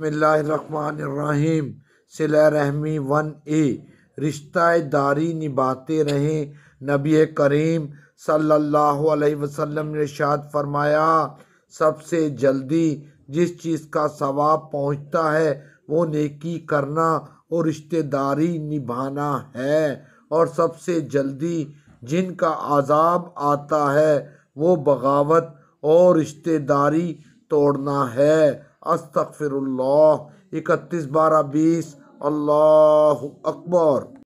बसमिल्लाम सिला रहमी वन ए रिश्तेदारी निभाते रहें नबी करीम सल्लल्लाहु अलैहि वसल्लम ने शाद फरमाया सबसे जल्दी जिस चीज़ का सवाब पहुंचता है वो नेकी करना और रिश्तेदारी निभाना है और सबसे जल्दी जिनका आज़ाब आता है वो बगावत और रिश्तेदारी तोड़ना है استغفر الله 31 بارہ 20 اللہ اکبر